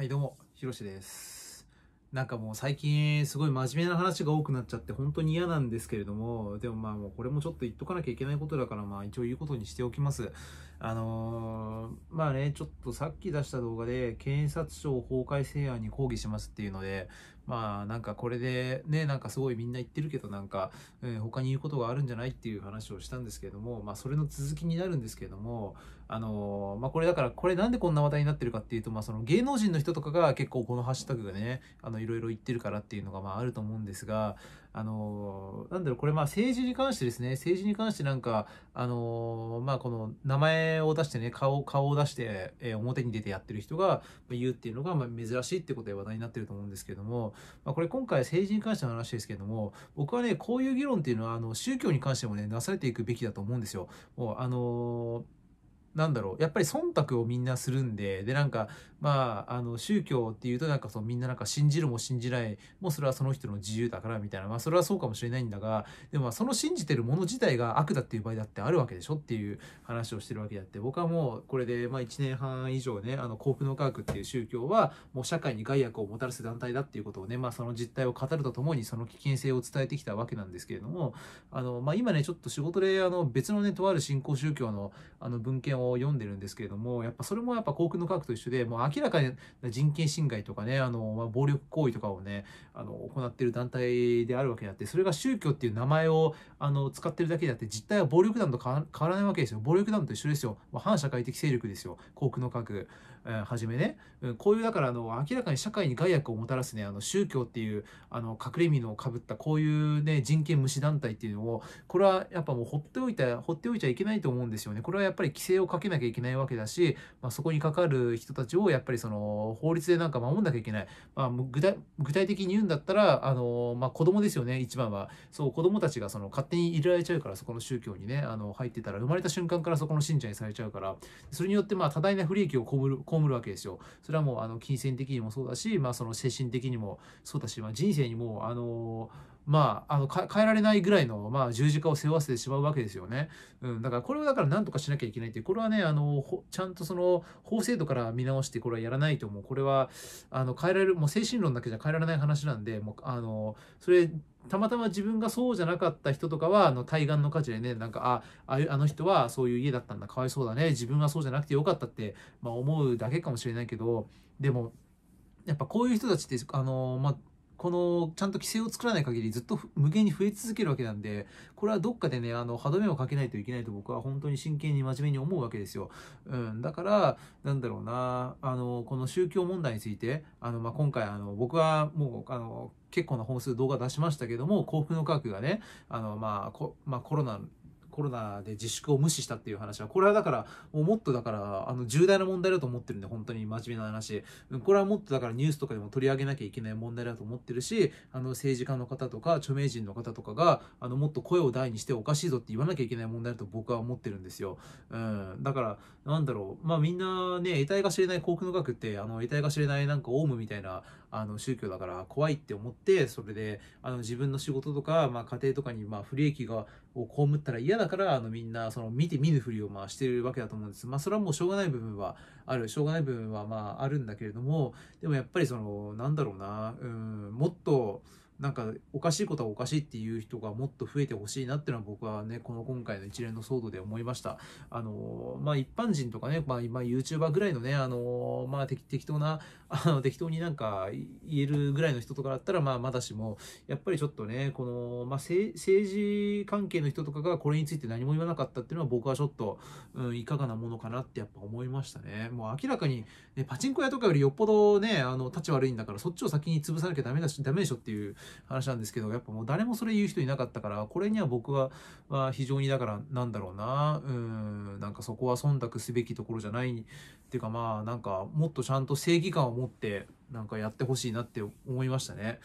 はいどうも、ひろしです。なんかもう最近すごい真面目な話が多くなっちゃって本当に嫌なんですけれども、でもまあもうこれもちょっと言っとかなきゃいけないことだからまあ一応言うことにしておきます。あのー、まあね、ちょっとさっき出した動画で、検察庁法改正案に抗議しますっていうので、まあなんかこれでね、なんかすごいみんな言ってるけど、なんか、えー、他に言うことがあるんじゃないっていう話をしたんですけれども、まあそれの続きになるんですけれども、あのー、まあこれだから、これなんでこんな話題になってるかっていうと、まあその芸能人の人とかが結構このハッシュタグがね、あのいろいろ言ってるからっていうのがまああると思うんですが、あのなんだろう、これまあ政治に関してですね、政治に関してなんか、あのまあこの名前を出してね、顔、顔を出して、えー、表に出てやってる人が言うっていうのが、まあ、珍しいってことで話題になってると思うんですけれども、まあ、これ今回政治に関しての話ですけれども、僕はね、こういう議論っていうのは、あの、宗教に関してもね、なされていくべきだと思うんですよ。もう、あのーなんだろうやっぱり忖度をみんなするんででなんかまああの宗教っていうとなんかそのみんななんか信じるも信じないもうそれはその人の自由だからみたいなまあそれはそうかもしれないんだがでもその信じてるもの自体が悪だっていう場合だってあるわけでしょっていう話をしてるわけであって僕はもうこれでまあ1年半以上ねあの幸福の科学っていう宗教はもう社会に害悪をもたらす団体だっていうことをねまあその実態を語るとともにその危険性を伝えてきたわけなんですけれどもあのまあ今ねちょっと仕事であの別のねとある新興宗教のあの文献をを読んでるんですけれども、やっぱそれもやっぱ航空の科学と一緒で、もう明らかに人権侵害とかね、あの、まあ、暴力行為とかをね、あの、行ってる団体であるわけであって、それが宗教っていう名前を、あの、使ってるだけであって、実態は暴力団と変わらないわけですよ。暴力団と一緒ですよ。まあ、反社会的勢力ですよ。航空の科学。はじめね、こういうだからあの明らかに社会に害悪をもたらすね、あの宗教っていうあの隠れ身のかぶったこういうね、人権無視団体っていうのを、これはやっぱもう放っておいた、放っておいちゃいけないと思うんですよね。これはやっぱり規制をかけなきゃいけないわけだし、まあ、そこにかかる人たちをやっぱりその法律でなんか守んなきゃいけない。まあ、具体具体的に言うんだったら、あの、まあ、子供ですよね、一番は。そう、子供たちがその勝手に入れられちゃうから、そこの宗教にね、あの入ってたら、生まれた瞬間からそこの信者にされちゃうから、それによってまあ多大な不利益を被る、被被るわけですよ。それはもうあの金銭的にもそうだし、まあ、その精神的にもそうだし、まあ、人生にもあのまあ、あの変えられないぐらいの、まあ、十字架を背負わせてしまうわけですよね。うん、だからこれをだから何とかしなきゃいけないっていうこれはねあのちゃんとその法制度から見直してこれはやらないともうこれはあの変えられるもう精神論だけじゃ変えられない話なんでもうあのそれたまたま自分がそうじゃなかった人とかはあの対岸の価値でねなんかああの人はそういう家だったんだかわいそうだね自分はそうじゃなくてよかったって、まあ、思うだけかもしれないけどでもやっぱこういう人たちってあの、まあ、このちゃんと規制を作らない限りずっと無限に増え続けるわけなんでこれはどっかでねあの歯止めをかけないといけないと僕は本当に真剣に真面目に思うわけですよ、うん、だからなんだろうなあのこの宗教問題についてあの、まあ、今回あの僕はもうあの結構な本数動画出しましたけども幸福の科学がねあの、まあこまあ、コロナコロナで自粛を無視したっていう話は、これはだから、もうもっとだから、あの、重大な問題だと思ってるんで、本当に真面目な話。これはもっとだからニュースとかでも取り上げなきゃいけない問題だと思ってるし、あの、政治家の方とか、著名人の方とかが、あの、もっと声を大にしておかしいぞって言わなきゃいけない問題だと僕は思ってるんですよ。うん。だから、なんだろう。まあみんなね、得体が知れない航空の学って、あの、得体が知れないなんかオウムみたいな、あの宗教だから怖いって思ってそれであの自分の仕事とか、まあ、家庭とかにまあ不利益がを被ったら嫌だからあのみんなその見て見ぬふりをまあしてるわけだと思うんです。まあ、それはもうしょうがない部分はあるしょうがない部分はまああるんだけれどもでもやっぱりそのなんだろうなうんもっと。なんかおかしいことはおかしいっていう人がもっと増えてほしいなっていうのは僕はね、この今回の一連の騒動で思いました。あの、まあ、一般人とかね、まあ、今 YouTuber ぐらいのね、あの、まあ、適当な、あの、適当になんか言えるぐらいの人とかだったら、まあ、まだしも、やっぱりちょっとね、この、まあ、政治関係の人とかがこれについて何も言わなかったっていうのは僕はちょっと、うん、いかがなものかなってやっぱ思いましたね。もう明らかに、ね、パチンコ屋とかよりよっぽどね、あの、立ち悪いんだから、そっちを先に潰さなきゃダメだし、ダメでしょっていう、話なんですけどやっぱもう誰もそれ言う人いなかったからこれには僕は、まあ、非常にだからなんだろうなうんなんかそこは忖度すべきところじゃないっていうかまあなんかもっとちゃんと正義感を持ってなんかやってほしいなって思いましたね。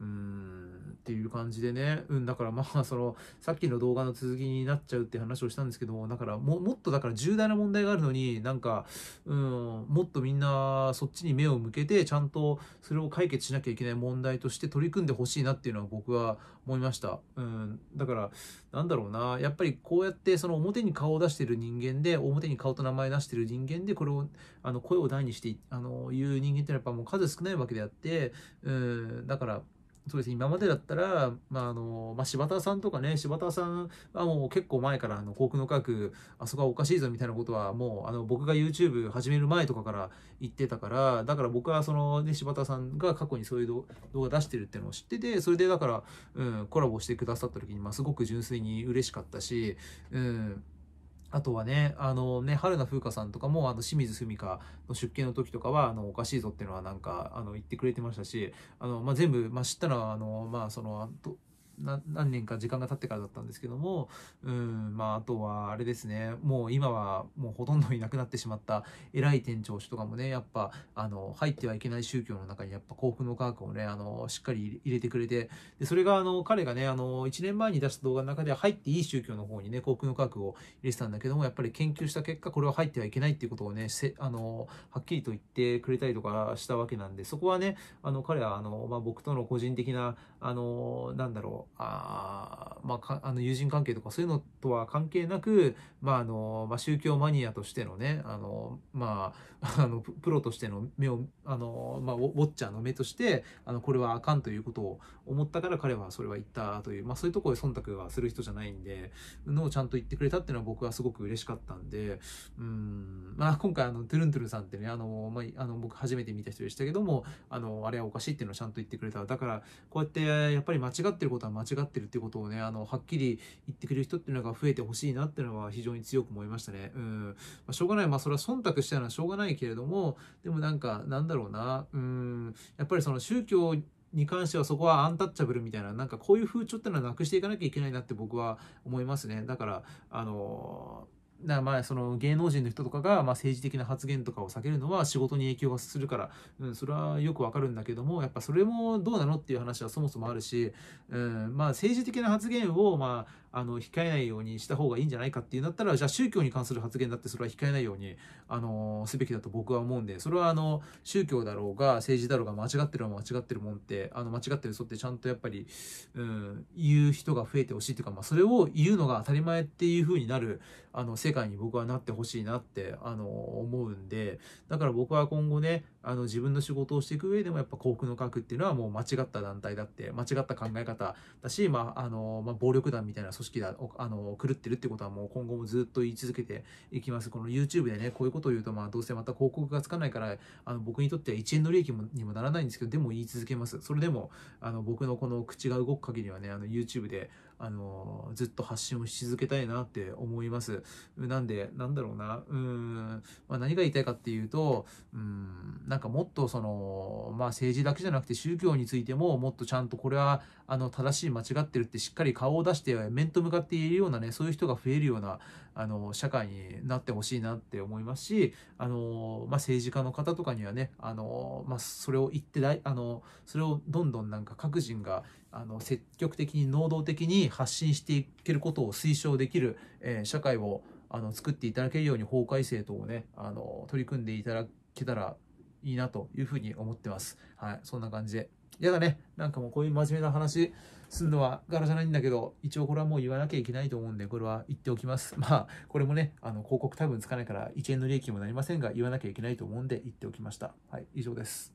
うんっていう感じでね、うん、だからまあそのさっきの動画の続きになっちゃうって話をしたんですけどだからももっとだから重大な問題があるのになんか、うん、もっとみんなそっちに目を向けてちゃんとそれを解決しなきゃいけない問題として取り組んでほしいなっていうのは僕は思いました、うん、だからなんだろうなやっぱりこうやってその表に顔を出してる人間で表に顔と名前出してる人間でこれをあの声を大にしてあの言う人間ってのはやっぱもう数少ないわけであって、うん、だからそうですね、今までだったら、まああのまあ、柴田さんとかね、柴田さんはもう結構前からあの航空の科学、あそこはおかしいぞみたいなことは、もうあの僕が YouTube 始める前とかから言ってたから、だから僕はその、ね、柴田さんが過去にそういう動画出してるっていうのを知ってて、それでだから、うん、コラボしてくださった時に、まあ、すごく純粋に嬉しかったし、うんあとはね、あのね、春名風花さんとかも、あの、清水文香の出家の時とかは、あの、おかしいぞっていうのはなんか、あの、言ってくれてましたし、あの、まあ、全部、まあ、知ったら、あの、まあ、その、何年か時間が経ってからだったんですけども、うん、まあ、あとは、あれですね、もう今はもうほとんどいなくなってしまった偉い店長とかもね、やっぱ、あの、入ってはいけない宗教の中にやっぱ幸福の科学をね、あの、しっかり入れてくれて、で、それがあの、彼がね、あの、1年前に出した動画の中では入っていい宗教の方にね、幸福の科学を入れてたんだけども、やっぱり研究した結果、これは入ってはいけないっていうことをね、せあの、はっきりと言ってくれたりとかしたわけなんで、そこはね、あの、彼はあの、まあ、僕との個人的な、あの、なんだろう、あまあ、あの友人関係とかそういうのとは関係なく、まああのまあ、宗教マニアとしてのねあの、まあ、あのプロとしての目をあの、まあ、ウォッチャーの目としてあのこれはあかんということを思ったから彼はそれは言ったという、まあ、そういうところで忖度はする人じゃないんでのをちゃんと言ってくれたっていうのは僕はすごく嬉しかったんでうん、まあ、今回あのトゥルントゥルさんってねあの、まあ、あの僕初めて見た人でしたけどもあのあれはおかしいっていうのをちゃんと言ってくれただからこうやってやっぱり間違ってることは間間違ってるってことをね、あの、はっきり言ってくれる人っていうのが増えてほしいなっていうのは非常に強く思いましたね。うん。まあ、しょうがない。まあ、それは忖度したのはしょうがないけれども、でもなんか、なんだろうな。うん。やっぱりその宗教に関してはそこはアンタッチャブルみたいな、なんかこういう風潮ってのはなくしていかなきゃいけないなって僕は思いますね。だから、あのーだまあその芸能人の人とかがま政治的な発言とかを避けるのは仕事に影響がするから、うん、それはよくわかるんだけどもやっぱそれもどうなのっていう話はそもそもあるし、うんまあ、政治的な発言をまあの控えないようにした方がいいんじゃないかっていうんだったらじゃあ宗教に関する発言だってそれは控えないようにあのすべきだと僕は思うんでそれはあの宗教だろうが政治だろうが間違ってる間違ってるもんってあの間違ってる人ってちゃんとやっぱり、うん、言う人が増えてほしいというか、まあ、それを言うのが当たり前っていうふうになるあの世界に僕はなってほしいなってあの思うんでだから僕は今後ねあの自分の仕事をしていく上でもやっぱ幸福の核っていうのはもう間違った団体だって間違った考え方だし、まああのまあ、暴力団みたいな組織だ、あの、狂ってるってことはもう今後もずっと言い続けていきます。この YouTube でね、こういうことを言うと、まあ、どうせまた広告がつかないから、あの、僕にとっては1円の利益もにもならないんですけど、でも言い続けます。それでも、あの、僕のこの口が動く限りはね、あの、YouTube で、あの、ずっと発信をし続けたいなって思います。なんで、なんだろうな、うん、まあ、何が言いたいかっていうと、うん、なんかもっとその、まあ、政治だけじゃなくて宗教についても、もっとちゃんとこれは、あの、正しい、間違ってるってしっかり顔を出して、面と向かって言えるようなね、そういう人が増えるような、あの、社会になってほしいなって思いますし、あの、まあ、政治家の方とかにはね、あの、まあ、それを言ってだい、あの、それをどんどんなんか各人があの積極的に能動的に発信していけることを推奨できる、えー、社会をあの作っていただけるように法改正等をねあの取り組んでいただけたらいいなというふうに思ってます。はい、そんな感じで。やだね、なんかもうこういう真面目な話すんのは柄じゃないんだけど、一応これはもう言わなきゃいけないと思うんで、これは言っておきます。まあ、これもね、あの広告多分つかないから、意見の利益もなりませんが、言わなきゃいけないと思うんで、言っておきました。はい、以上です。